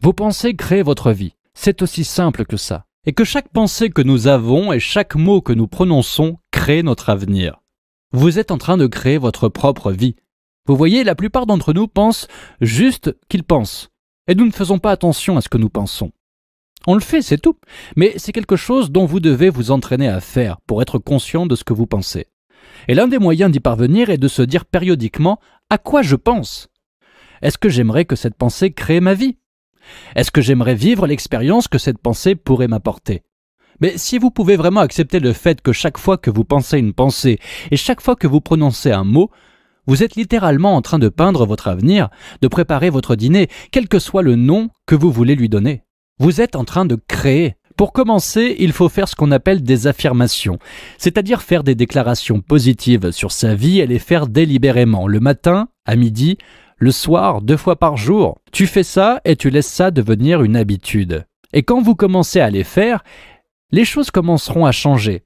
Vos pensées créent votre vie. C'est aussi simple que ça. Et que chaque pensée que nous avons et chaque mot que nous prononçons crée notre avenir. Vous êtes en train de créer votre propre vie. Vous voyez, la plupart d'entre nous pensent juste qu'ils pensent. Et nous ne faisons pas attention à ce que nous pensons. On le fait, c'est tout. Mais c'est quelque chose dont vous devez vous entraîner à faire pour être conscient de ce que vous pensez. Et l'un des moyens d'y parvenir est de se dire périodiquement à quoi je pense. Est-ce que j'aimerais que cette pensée crée ma vie est-ce que j'aimerais vivre l'expérience que cette pensée pourrait m'apporter mais si vous pouvez vraiment accepter le fait que chaque fois que vous pensez une pensée et chaque fois que vous prononcez un mot, vous êtes littéralement en train de peindre votre avenir, de préparer votre dîner, quel que soit le nom que vous voulez lui donner. Vous êtes en train de créer. Pour commencer, il faut faire ce qu'on appelle des affirmations, c'est-à-dire faire des déclarations positives sur sa vie et les faire délibérément, le matin, à midi, le soir, deux fois par jour. Tu fais ça et tu laisses ça devenir une habitude. Et quand vous commencez à les faire, les choses commenceront à changer.